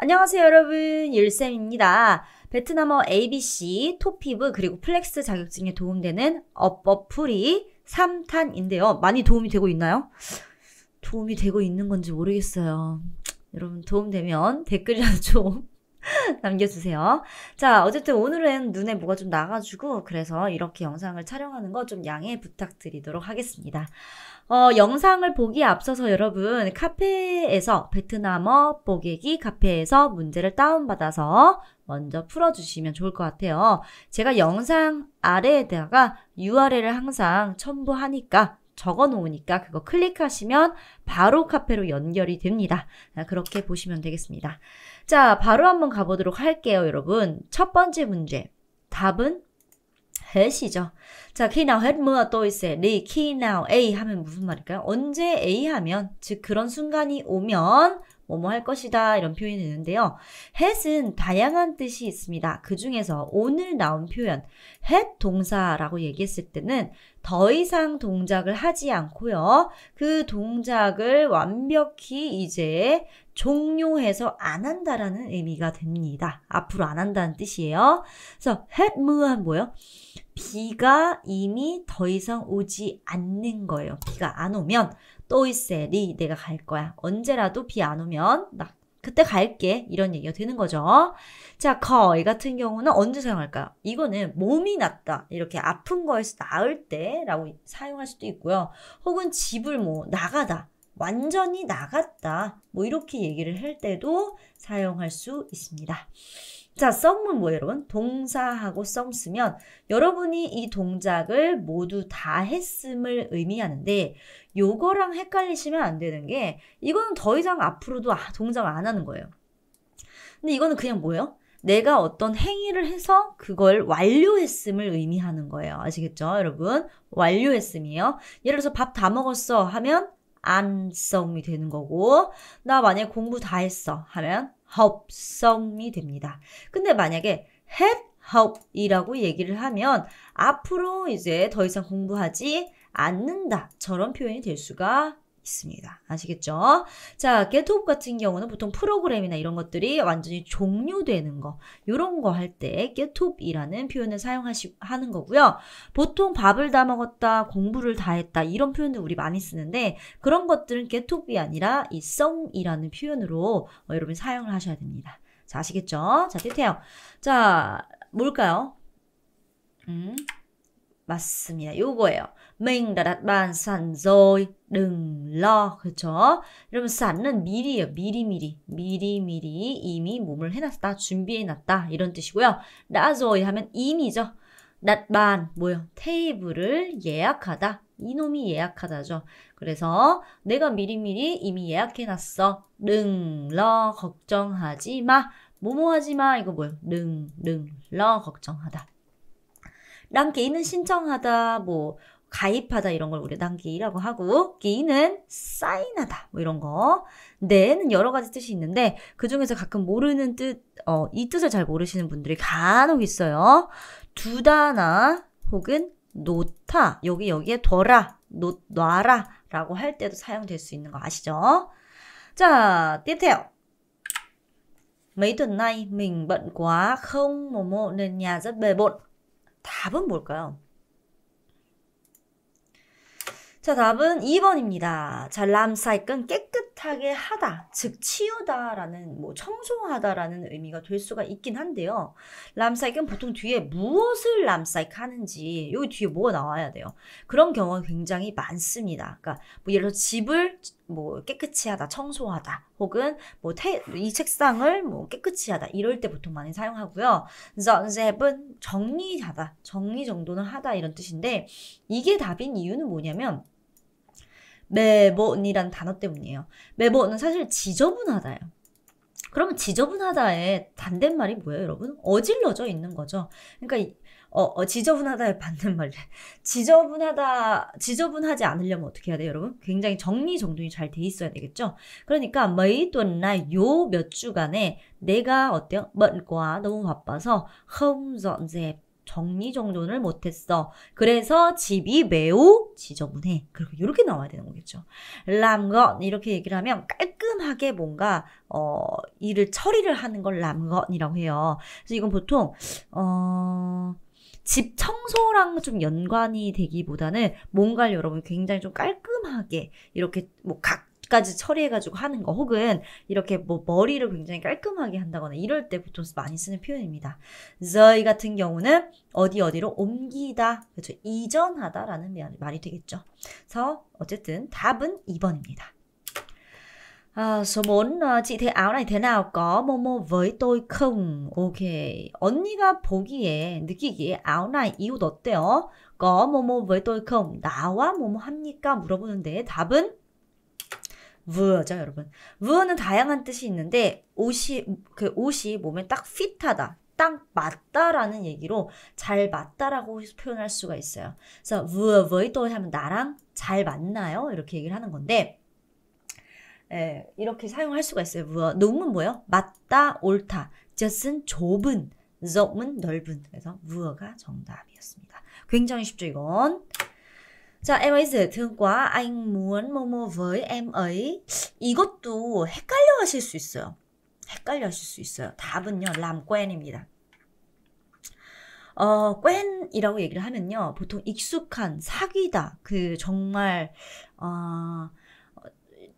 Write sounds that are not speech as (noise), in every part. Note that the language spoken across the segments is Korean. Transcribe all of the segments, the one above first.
안녕하세요 여러분 율쌤입니다. 베트남어 ABC, 토피브 그리고 플렉스 자격증에 도움되는 어퍼풀이 3탄인데요. 많이 도움이 되고 있나요? 도움이 되고 있는 건지 모르겠어요. 여러분 도움되면 댓글이라도 좀 (laughs) 남겨주세요. 자, 어쨌든 오늘은 눈에 뭐가 좀 나가지고 그래서 이렇게 영상을 촬영하는 거 좀 양해 부탁드리도록 하겠습니다. 어, 영상을 보기에 앞서서 여러분 카페에서 베트남어 뽀객이 카페에서 문제를 다운받아서 먼저 풀어주시면 좋을 것 같아요. 제가 영상 아래에다가 URL을 항상 첨부하니까 적어 놓으니까 그거 클릭하시면 바로 카페로 연결이 됩니다. 그렇게 보시면 되겠습니다. 자, 바로 한번 가보도록 할게요, 여러분. 첫 번째 문제. 답은 h 시죠 자, 키나 i nào hết mưa tôi sẽ 하면 무슨 말일까요? 언제 에이 하면, 즉 그런 순간이 오면 뭐뭐 할 것이다 이런 표현이 되는데요. has은 다양한 뜻이 있습니다. 그 중에서 오늘 나온 표현 had 동사라고 얘기했을 때는 더 이상 동작을 하지 않고요. 그 동작을 완벽히 이제 종료해서 안 한다라는 의미가 됩니다. 앞으로 안 한다는 뜻이에요. 그래서 had 무한 뭐요? 비가 이미 더 이상 오지 않는 거예요. 비가 안 오면 또 있어, 리 내가 갈 거야. 언제라도 비 안 오면 나 그때 갈게 이런 얘기가 되는 거죠. 자, 거의 같은 경우는 언제 사용할까요? 이거는 몸이 낫다 이렇게 아픈 거에서 나을 때라고 사용할 수도 있고요. 혹은 집을 뭐 나가다 완전히 나갔다 뭐 이렇게 얘기를 할 때도 사용할 수 있습니다. 자, 썸은 뭐예요, 여러분? 동사하고 썸 쓰면 여러분이 이 동작을 모두 다 했음을 의미하는데 요거랑 헷갈리시면 안 되는 게 이거는 더 이상 앞으로도 아, 동작을 안 하는 거예요. 근데 이거는 그냥 뭐예요? 내가 어떤 행위를 해서 그걸 완료했음을 의미하는 거예요. 아시겠죠, 여러분? 완료했음이에요. 예를 들어서 밥 다 먹었어 하면 안썸이 되는 거고 나 만약에 공부 다 했어 하면 help성이 됩니다. 근데 만약에 have help이라고 얘기를 하면 앞으로 이제 더 이상 공부하지 않는다 저런 표현이 될 수가 있습니다. 아시겠죠? 자, GetHope 같은 경우는 보통 프로그램이나 이런 것들이 완전히 종료되는 거, 이런 거 할 때 GetHope이라는 표현을 사용하는 거고요. 보통 밥을 다 먹었다, 공부를 다 했다, 이런 표현들 우리 많이 쓰는데 그런 것들은 GetHope이 아니라 이 song이라는 표현으로 어, 여러분 사용을 하셔야 됩니다. 자, 아시겠죠? 자, t i 요 자, 뭘까요? 음. 맞습니다. 요거예요. Mình đã đặt bàn sẵn rồi. đừng lo. 그렇죠? 여러분 sẵ는 미리예요. 미리 미리. 미리 미리 이미 몸을 해놨다. 준비해놨다. 이런 뜻이고요. đã rồi 하면 이미죠. đặt bàn 뭐요? 테이블을 예약하다. 이놈이 예약하다죠. 그래서 내가 미리미리 이미 예약해놨어. 능, 러, 걱정하지 마. 뭐 뭐 하지 마. 이거 뭐요? 능, 능, 러, 걱정하다. 랑게이는 신청하다, 뭐 가입하다 이런 걸 우리 랑게이라고 하고 게이는 사인하다 뭐 이런 거. 네는 여러 가지 뜻이 있는데 그 중에서 가끔 모르는 뜻, 어, 이 뜻을 잘 모르시는 분들이 간혹 있어요. 두다나 혹은 놓다 여기 여기에 둬라, 놓, 놔라 라고 할 때도 사용될 수 있는 거 아시죠? 자, 띠태요. 메이 h e o Mấy tuần nay mình bận quá không mồ mộ nên nhà rất bề bộn. 답은 뭘까요? 자, 답은 2번입니다. 자, 람사이끈 깨끗 깨끗하게 하다, 즉 치우다라는 뭐 청소하다라는 의미가 될 수가 있긴 한데요. 람사이크는 보통 뒤에 무엇을 람사이크 하는지 여기 뒤에 뭐가 나와야 돼요. 그런 경우가 굉장히 많습니다. 그러니까 뭐 예를 들어 집을 뭐 깨끗이 하다, 청소하다, 혹은 뭐 이 책상을 뭐 깨끗이 하다 이럴 때 보통 많이 사용하고요. 정제은 정리하다, 정리 정도는 하다 이런 뜻인데 이게 답인 이유는 뭐냐면 매번이란 단어 때문이에요. 매번은 사실 지저분하다예요. 그러면 지저분하다의 반대말이 뭐예요, 여러분? 어질러져 있는 거죠. 그러니까 어, 어 지저분하다의 반대말. (laughs) 지저분하다, 지저분하지 않으려면 어떻게 해야 돼요, 여러분? 굉장히 정리정돈이 잘 돼 있어야 되겠죠? 그러니까, 매또나 요 몇 주간에 내가 어때요? 뭔과 너무 바빠서, 홈, 전, 잽, 정리정돈을 못했어. 그래서 집이 매우 지저분해. 그리고 이렇게 나와야 되는 거겠죠. 람건 이렇게 얘기를 하면 깔끔하게 뭔가 어, 일을 처리를 하는 걸 람건이라고 해요. 그래서 이건 보통 어... 집 청소랑 좀 연관이 되기보다는 뭔가를 여러분 굉장히 좀 깔끔하게 이렇게 뭐각 까지 처리해가지고 하는 거 혹은 이렇게 뭐 머리를 굉장히 깔끔하게 한다거나 이럴 때 보통 많이 쓰는 표현입니다. 저희 같은 경우는 어디 어디로 옮기다, 그렇죠? 이전하다라는 말이 되겠죠. 그래서 어쨌든 답은 2번입니다. 아, số 4, chị thấy áo này thế nào? Có Momo với tôi không? Ok. 언니가 보기에, 느끼기에 áo này 이옷 어때요? có Momo với tôi không? 나와 Momo 합니까? 물어보는데 답은 v죠, 여러분. v는 다양한 뜻이 있는데 옷이 그 옷이 몸에 딱 f 하다딱 맞다라는 얘기로 잘 맞다라고 표현할 수가 있어요. 그래서 v v도 하면 나랑 잘 맞나요? 이렇게 얘기를 하는 건데 예, 이렇게 사용할 수가 있어요. v 놈은 뭐예요? 맞다, 옳다. j 은 좁은, 좁은 넓은. 그래서 v 가 정답이었습니다. 굉장히 쉽죠, 이건. 자, em ấy dễ thương quá. Anh muốn 뭐뭐 với em ấy. 이것도 헷갈려 하실 수 있어요. 헷갈려 하실 수 있어요. 답은요. làm q u e 입니다. 어, q e n 이라고 얘기를 하면요. 보통 익숙한, 사귀다. 그 정말 어,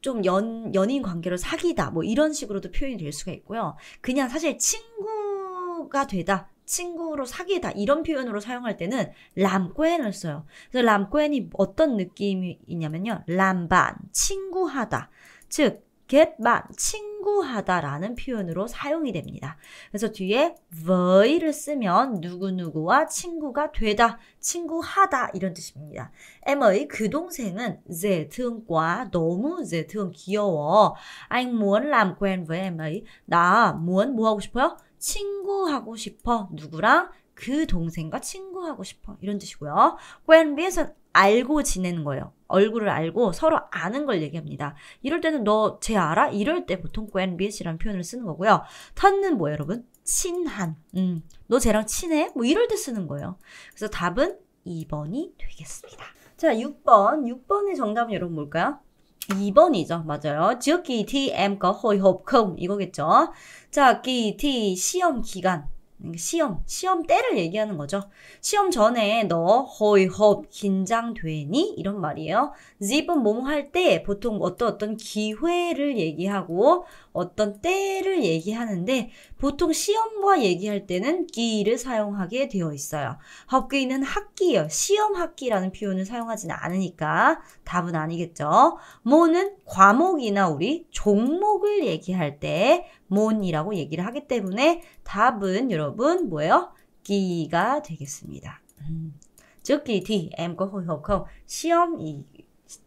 좀 연, 연인 관계로 사귀다. 뭐 이런 식으로도 표현이 될 수가 있고요. 그냥 사실 친구가 되다. 친구로 사귀다 이런 표현으로 사용할 때는 람꼬엔을 써요. 그래서 람꼬엔이 어떤 느낌이냐면요. 람반 친구하다. 즉겟반 친구하다라는 표현으로 사용이 됩니다. 그래서 뒤에 ve를 쓰면 누구누구와 친구가 되다, 친구하다 이런 뜻입니다. M의 그 동생은 z 등과 너무 z 등 귀여워. I'm muốn làm q e n với em ấ 나 뭔, 뭐 하고 싶어요? 친구하고 싶어. 누구랑? 그 동생과 친구하고 싶어. 이런 뜻이고요. 꽌비에서 알고 지내는 거예요. 얼굴을 알고 서로 아는 걸 얘기합니다. 이럴 때는 너 쟤 알아? 이럴 때 보통 꽌비에라는 표현을 쓰는 거고요. 턴는 뭐예요, 여러분? 친한. 음, 너 쟤랑 친해? 뭐 이럴 때 쓰는 거예요. 그래서 답은 2번이 되겠습니다. 자, 6번. 6번의 정답은 여러분 뭘까요? 2번이죠. 맞아요. 즉, kỳ em có h ồ 이거겠죠. 자, kỳ 시험 기간. 시험, 시험 때를 얘기하는 거죠. 시험 전에 너 허이헙 긴장되니? 이런 말이에요. 집은 뭐뭐 할때 보통 어떤 어떤 기회를 얘기하고 어떤 때를 얘기하는데 보통 시험과 얘기할 때는 기를 사용하게 되어 있어요. 학기는 학기요. 시험 학기라는 표현을 사용하지는 않으니까 답은 아니겠죠. 모는 과목이나 우리 종목을 얘기할 때 몬이라고 얘기를 하기 때문에 답은 여러분 뭐예요? 기가 되겠습니다. 음. 즉, 기, 디, 엠, 거, 호, 호, 호. 시험 이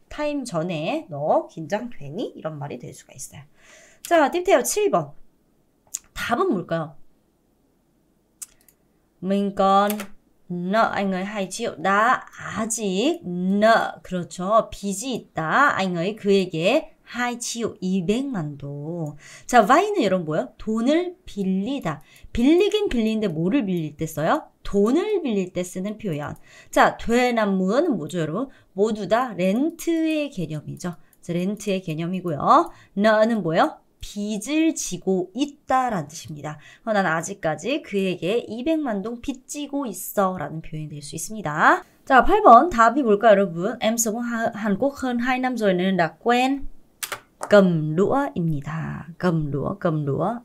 타임 전에 너 긴장되니? 이런 말이 될 수가 있어요. 자, 딥테어 7번. 답은 뭘까요? Mình còn nợ a 나 아직 n 그렇죠. 빚이 있다. anh 그에게 2 t r i 200만 도. 자, 와이는 여러분 뭐예요? 돈을 빌리다. 빌리긴 빌리는데 뭐를 빌릴 때 써요? 돈을 빌릴 때 쓰는 표현. 자, 되남무는 뭐죠, 여러분? 모두 다 렌트의 개념이죠. 자, 렌트의 개념이고요. 너는 뭐예요? 빚을 지고 있다라는 뜻입니다. 어, 난 아직까지 그에게 200만 동 빚지고 있어 라는 표현이 될 수 있습니다. 자, 8번 답이 뭘까 여러분? Em sống Hàn Quốc hơn 2입니다 cầm đũa,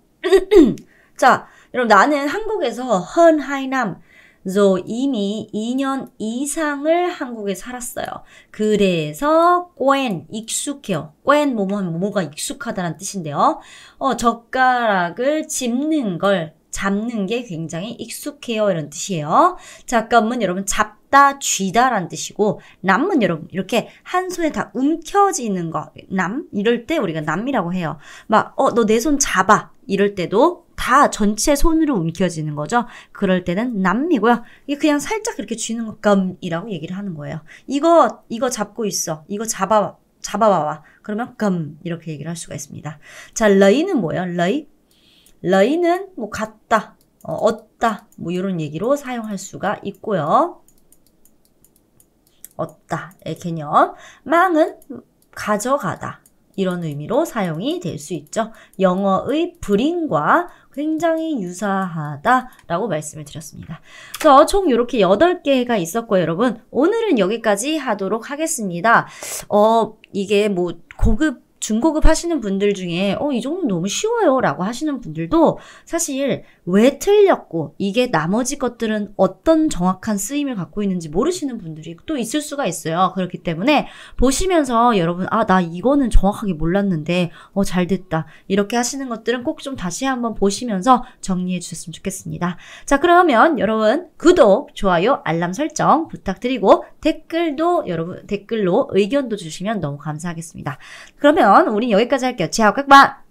자, 여러분 나는 한국에서 헌하이남 s 이미 2년 이상을 한국에 살았어요. 그래서 q u 익숙해요. quen 뭐뭐 하면 뭐가 익숙하다는 뜻인데요. 어, 젓가락을 집는 걸 잡는 게 굉장히 익숙해요 이런 뜻이에요. 잠깐만 여러분 잡다 쥐다란 뜻이고 남은 여러분 이렇게 한 손에 다움켜지는거 남 이럴 때 우리가 남이라고 해요. 막 어 너 내 손 잡아 이럴 때도 다 전체 손으로 움켜지는 거죠. 그럴 때는 남미고요. 이게 그냥 살짝 이렇게 쥐는 것감이라고 얘기를 하는 거예요. 이거 이거 잡고 있어. 이거 잡아 잡아봐봐. 그러면 감 이렇게 얘기를 할 수가 있습니다. 자, 러이는 뭐예요? 러이 러이는 뭐 갔다, 어, 얻다 뭐 이런 얘기로 사용할 수가 있고요. 얻다의 개념. 망은 가져가다. 이런 의미로 사용이 될 수 있죠. 영어의 불인과 굉장히 유사하다라고 말씀을 드렸습니다. 그래서 총 이렇게 8개가 있었고요, 여러분. 오늘은 여기까지 하도록 하겠습니다. 어, 이게 뭐 고급 중고급 하시는 분들 중에 어, 이 정도 너무 쉬워요 라고 하시는 분들도 사실 왜 틀렸고 이게 나머지 것들은 어떤 정확한 쓰임을 갖고 있는지 모르시는 분들이 또 있을 수가 있어요. 그렇기 때문에 보시면서 여러분 아 나 이거는 정확하게 몰랐는데 어 잘됐다 이렇게 하시는 것들은 꼭 좀 다시 한번 보시면서 정리해 주셨으면 좋겠습니다. 자 그러면 여러분 구독, 좋아요, 알람 설정 부탁드리고 댓글도 여러분 댓글로 의견도 주시면 너무 감사하겠습니다. 그러면 đó, Uni nhiều ít các kiểu chào các bạn.